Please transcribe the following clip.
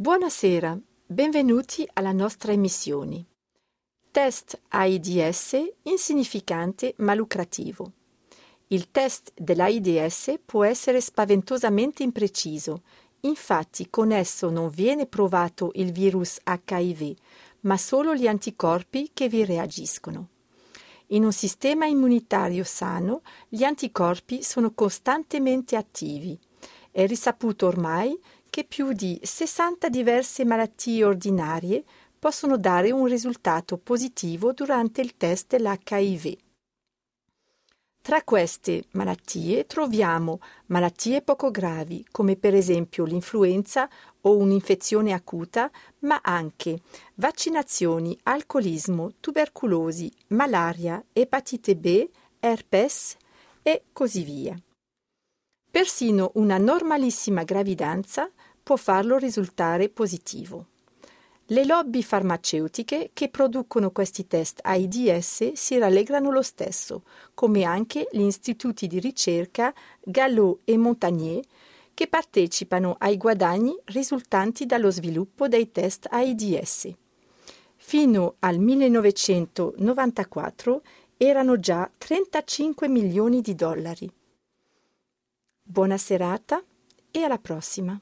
Buonasera, benvenuti alla nostra emissione. Test AIDS insignificante ma lucrativo. Il test dell'AIDS può essere spaventosamente impreciso, infatti con esso non viene provato il virus HIV, ma solo gli anticorpi che vi reagiscono. In un sistema immunitario sano gli anticorpi sono costantemente attivi. È risaputo ormai che più di 60 diverse malattie ordinarie possono dare un risultato positivo durante il test dell'HIV. Tra queste malattie troviamo malattie poco gravi, come per esempio l'influenza o un'infezione acuta, ma anche vaccinazioni, alcolismo, tubercolosi, malaria, epatite B, herpes e così via. Persino una normalissima gravidanza può farlo risultare positivo. Le lobby farmaceutiche che producono questi test AIDS si rallegrano lo stesso, come anche gli istituti di ricerca Gallo e Montagnier che partecipano ai guadagni risultanti dallo sviluppo dei test AIDS. Fino al 1994 erano già 35 milioni di dollari. Buona serata e alla prossima!